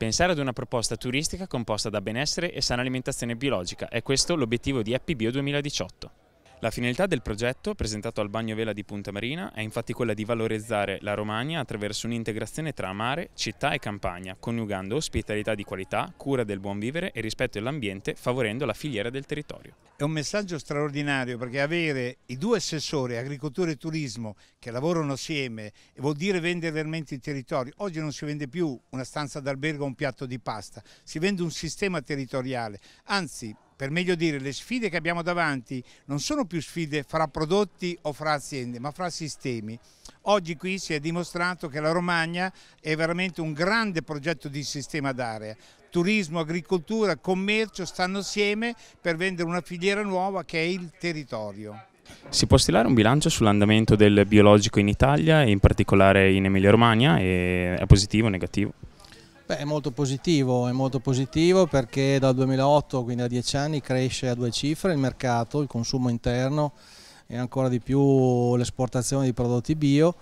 Pensare ad una proposta turistica composta da benessere e sana alimentazione biologica è questo l'obiettivo di Happy Bio 2018. La finalità del progetto, presentato al Bagno Vela di Punta Marina, è infatti quella di valorizzare la Romagna attraverso un'integrazione tra mare, città e campagna, coniugando ospitalità di qualità, cura del buon vivere e rispetto dell'ambiente, favorendo la filiera del territorio. È un messaggio straordinario perché avere i due assessori, agricoltura e turismo, che lavorano assieme, vuol dire vendere veramente il territorio. Oggi non si vende più una stanza d'albergo o un piatto di pasta, si vende un sistema territoriale, anzi per meglio dire, le sfide che abbiamo davanti non sono più sfide fra prodotti o fra aziende, ma fra sistemi. Oggi qui si è dimostrato che la Romagna è veramente un grande progetto di sistema d'area. Turismo, agricoltura, commercio stanno insieme per vendere una filiera nuova che è il territorio. Si può stilare un bilancio sull'andamento del biologico in Italia, in particolare in Emilia Romagna, è positivo o negativo? Beh, è molto positivo, è molto positivo perché dal 2008, quindi da 10 anni, cresce a due cifre il mercato, il consumo interno e ancora di più l'esportazione di prodotti bio,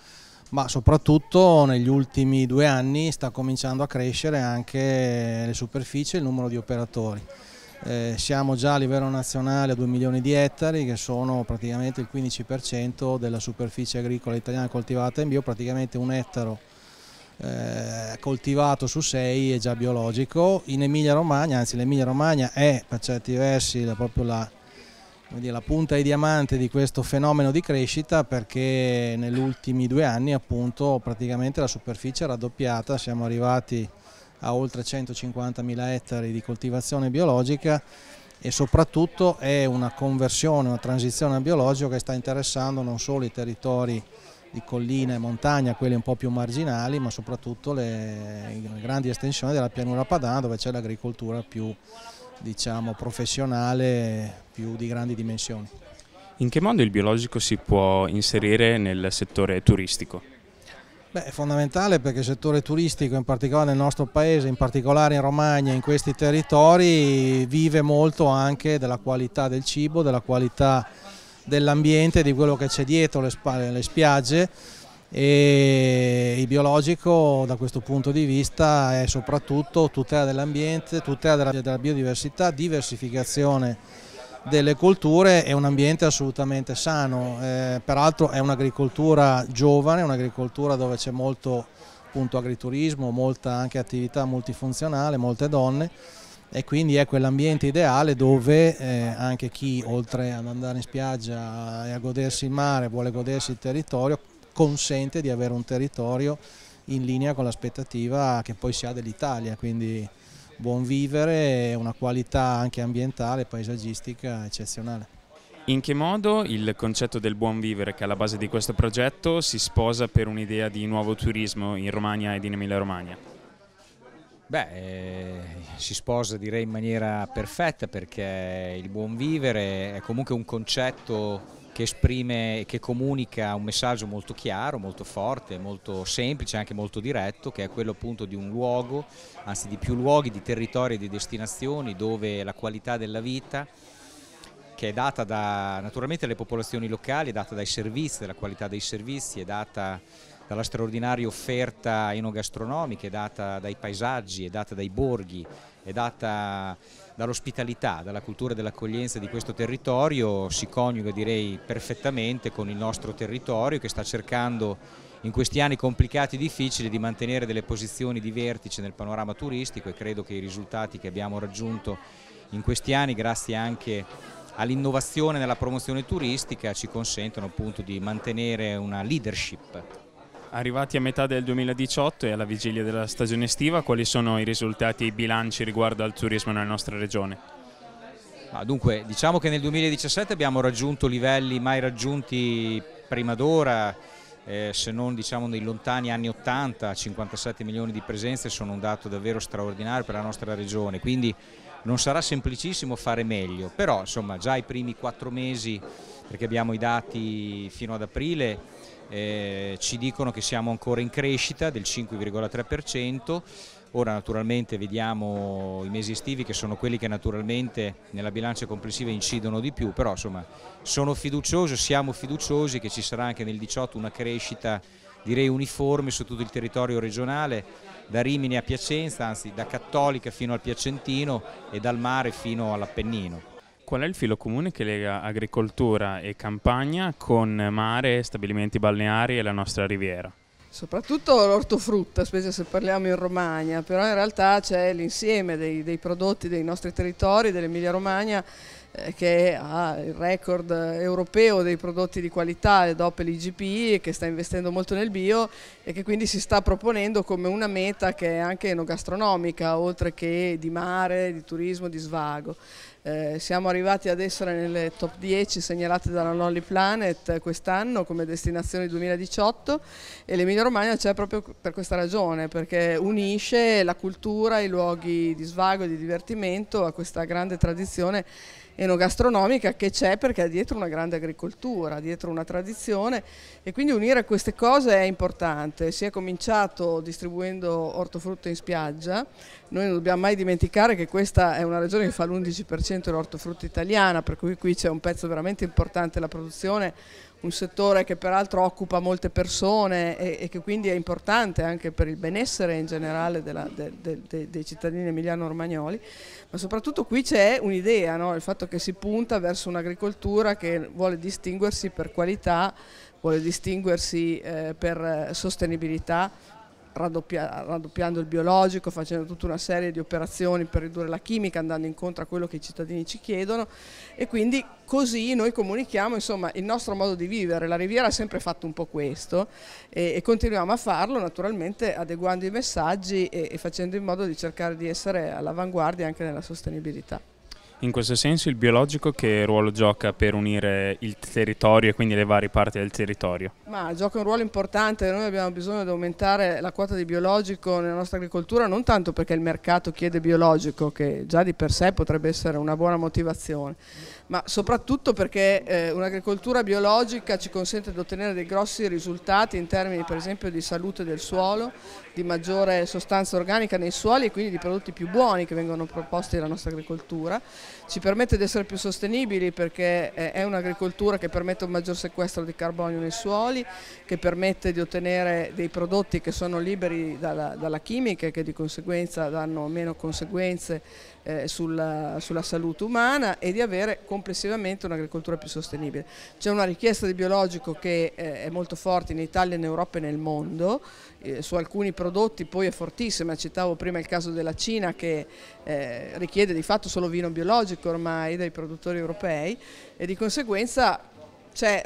ma soprattutto negli ultimi due anni sta cominciando a crescere anche le superfici e il numero di operatori. Eh, siamo già a livello nazionale a 2 milioni di ettari che sono praticamente il 15% della superficie agricola italiana coltivata in bio, praticamente un ettaro eh, coltivato su 6 è già biologico. In Emilia Romagna, anzi l'Emilia Romagna è per certi versi la, proprio la, dire, la punta di diamante di questo fenomeno di crescita perché negli ultimi due anni appunto praticamente la superficie è raddoppiata, siamo arrivati a oltre 150.000 ettari di coltivazione biologica e soprattutto è una conversione, una transizione a biologico che sta interessando non solo i territori di collina e montagna, quelle un po' più marginali, ma soprattutto le grandi estensioni della pianura padana dove c'è l'agricoltura più diciamo, professionale, più di grandi dimensioni. In che modo il biologico si può inserire nel settore turistico? Beh, è fondamentale perché il settore turistico, in particolare nel nostro paese, in particolare in Romagna, in questi territori, vive molto anche della qualità del cibo, della qualità dell'ambiente, di quello che c'è dietro le, le spiagge e il biologico da questo punto di vista è soprattutto tutela dell'ambiente, tutela della, della biodiversità, diversificazione delle colture e un ambiente assolutamente sano, eh, peraltro è un'agricoltura giovane, un'agricoltura dove c'è molto appunto, agriturismo, molta anche attività multifunzionale, molte donne e quindi è quell'ambiente ideale dove eh, anche chi oltre ad andare in spiaggia e a godersi il mare vuole godersi il territorio consente di avere un territorio in linea con l'aspettativa che poi si ha dell'Italia quindi buon vivere e una qualità anche ambientale, e paesaggistica eccezionale. In che modo il concetto del buon vivere che è alla base di questo progetto si sposa per un'idea di nuovo turismo in Romagna ed in Emilia Romagna? Beh, eh, si sposa direi in maniera perfetta perché il buon vivere è comunque un concetto che esprime, e che comunica un messaggio molto chiaro, molto forte, molto semplice, anche molto diretto, che è quello appunto di un luogo, anzi di più luoghi, di territori e di destinazioni dove la qualità della vita che è data da, naturalmente dalle popolazioni locali, è data dai servizi, dalla qualità dei servizi, è data dalla straordinaria offerta enogastronomica, data dai paesaggi, è data dai borghi, è data dall'ospitalità, dalla cultura dell'accoglienza di questo territorio, si coniuga direi perfettamente con il nostro territorio che sta cercando in questi anni complicati e difficili di mantenere delle posizioni di vertice nel panorama turistico e credo che i risultati che abbiamo raggiunto in questi anni grazie anche all'innovazione nella promozione turistica ci consentono appunto di mantenere una leadership Arrivati a metà del 2018 e alla vigilia della stagione estiva, quali sono i risultati e i bilanci riguardo al turismo nella nostra regione? Ah, dunque, diciamo che nel 2017 abbiamo raggiunto livelli mai raggiunti prima d'ora, eh, se non diciamo, nei lontani anni 80, 57 milioni di presenze sono un dato davvero straordinario per la nostra regione, quindi non sarà semplicissimo fare meglio, però insomma già i primi quattro mesi, perché abbiamo i dati fino ad aprile, eh, ci dicono che siamo ancora in crescita del 5,3%, ora naturalmente vediamo i mesi estivi che sono quelli che naturalmente nella bilancia complessiva incidono di più, però insomma sono fiducioso, siamo fiduciosi che ci sarà anche nel 2018 una crescita direi uniforme su tutto il territorio regionale, da Rimini a Piacenza, anzi da Cattolica fino al Piacentino e dal mare fino all'Appennino. Qual è il filo comune che lega agricoltura e campagna con mare, stabilimenti balneari e la nostra riviera? Soprattutto l'ortofrutta, specie se parliamo in Romagna, però in realtà c'è l'insieme dei, dei prodotti dei nostri territori, dell'Emilia Romagna eh, che ha il record europeo dei prodotti di qualità dopo l'IGP IGP che sta investendo molto nel bio e che quindi si sta proponendo come una meta che è anche enogastronomica oltre che di mare, di turismo, di svago. Eh, siamo arrivati ad essere nelle top 10 segnalate dalla Lonely Planet quest'anno come destinazione 2018 e l'Emilia Romagna c'è proprio per questa ragione, perché unisce la cultura, i luoghi di svago e di divertimento a questa grande tradizione enogastronomica che c'è perché è dietro una grande agricoltura, dietro una tradizione e quindi unire queste cose è importante. Si è cominciato distribuendo ortofrutta in spiaggia, noi non dobbiamo mai dimenticare che questa è una regione che fa l'11% dell'ortofrutta italiana, per cui qui c'è un pezzo veramente importante della produzione un settore che peraltro occupa molte persone e, e, che quindi è importante anche per il benessere in generale della, de, de, de, dei cittadini emiliano-romagnoli, ma soprattutto qui c'è un'idea, no? il fatto che si punta verso un'agricoltura che vuole distinguersi per qualità, vuole distinguersi eh, per eh, sostenibilità raddoppia, raddoppiando il biologico, facendo tutta una serie di operazioni per ridurre la chimica, andando incontro a quello che i cittadini ci chiedono e quindi così noi comunichiamo insomma, il nostro modo di vivere. La Riviera ha sempre fatto un po' questo e, e continuiamo a farlo naturalmente adeguando i messaggi e, e facendo in modo di cercare di essere all'avanguardia anche nella sostenibilità. In questo senso il biologico che ruolo gioca per unire il territorio e quindi le varie parti del territorio? Ma gioca un ruolo importante, noi abbiamo bisogno di aumentare la quota di biologico nella nostra agricoltura, non tanto perché il mercato chiede biologico, che già di per sé potrebbe essere una buona motivazione, ma soprattutto perché eh, un'agricoltura biologica ci consente di ottenere dei grossi risultati in termini per esempio di salute del suolo, di maggiore sostanza organica nei suoli e quindi di prodotti più buoni che vengono proposti dalla nostra agricoltura. Ci permette di essere più sostenibili perché eh, è un'agricoltura che permette un maggior sequestro di carbonio nei suoli, che permette di ottenere dei prodotti che sono liberi dalla, dalla chimica e che di conseguenza danno meno conseguenze eh, sulla, sulla, salute umana e di avere complessivamente un'agricoltura più sostenibile. C'è una richiesta di biologico che eh, è molto forte in Italia, in Europa e nel mondo, eh, su alcuni prodotti poi è fortissima, citavo prima il caso della Cina che eh, richiede di fatto solo vino biologico ormai dai produttori europei e di conseguenza c'è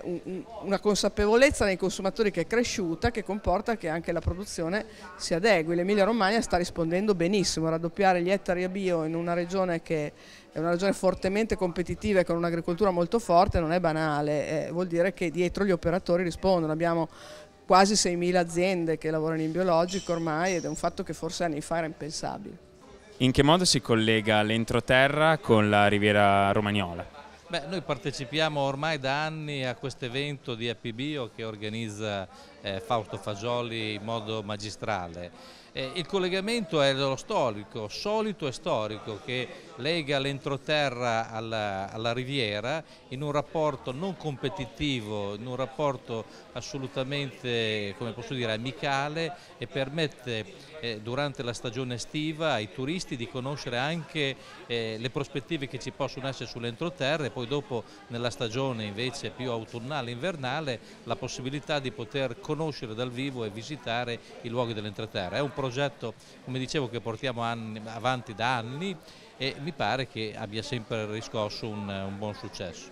una consapevolezza nei consumatori che è cresciuta che comporta che anche la produzione si adegui. L'Emilia Romagna sta rispondendo benissimo, raddoppiare gli ettari a bio in una regione che è una regione fortemente competitiva e con un'agricoltura molto forte non è banale, eh, vuol dire che dietro gli operatori rispondono, abbiamo quasi 6.000 aziende che lavorano in biologico ormai ed è un fatto che forse anni fa era impensabile. In che modo si collega l'entroterra con la riviera romagnola? Beh, noi partecipiamo ormai da anni a questo evento di Bio che organizza eh, Fausto Fagioli in modo magistrale. Eh, il collegamento è lo storico, solito e storico, che lega l'entroterra alla, alla, riviera in un rapporto non competitivo, in un rapporto assolutamente, come posso dire, amicale e permette eh, durante la stagione estiva ai turisti di conoscere anche eh, le prospettive che ci possono essere sull'entroterra e poi dopo nella stagione invece più autunnale, invernale, la possibilità di poter conoscere conoscere dal vivo e visitare i luoghi dell'entroterra. È un progetto, come dicevo, che portiamo anni, avanti da anni e mi pare che abbia sempre riscosso un, un buon successo.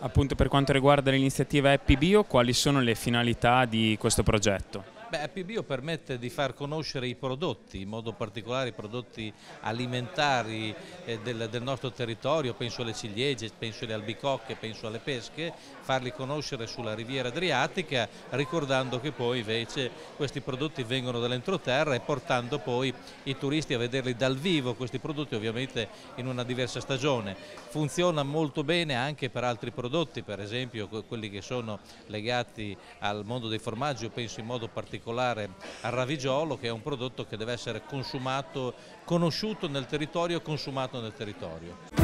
Appunto per quanto riguarda l'iniziativa Happy Bio, quali sono le finalità di questo progetto? Beh, Appibio permette di far conoscere i prodotti, in modo particolare i prodotti alimentari eh, del, del nostro territorio, penso alle ciliegie, penso alle albicocche, penso alle pesche, farli conoscere sulla riviera adriatica, ricordando che poi invece questi prodotti vengono dall'entroterra e portando poi i turisti a vederli dal vivo, questi prodotti ovviamente in una diversa stagione. Funziona molto bene anche per altri prodotti, per esempio quelli che sono legati al mondo dei formaggi, io penso in modo particolare particolare al ravigiolo che è un prodotto che deve essere consumato, conosciuto nel territorio e consumato nel territorio.